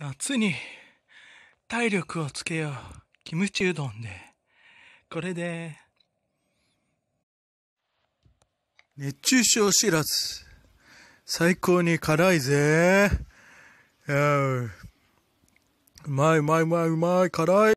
夏に体力をつけよう。キムチうどんで。これで。熱中症知らず。最高に辛いぜ。うまいうまいうまいうまい辛い。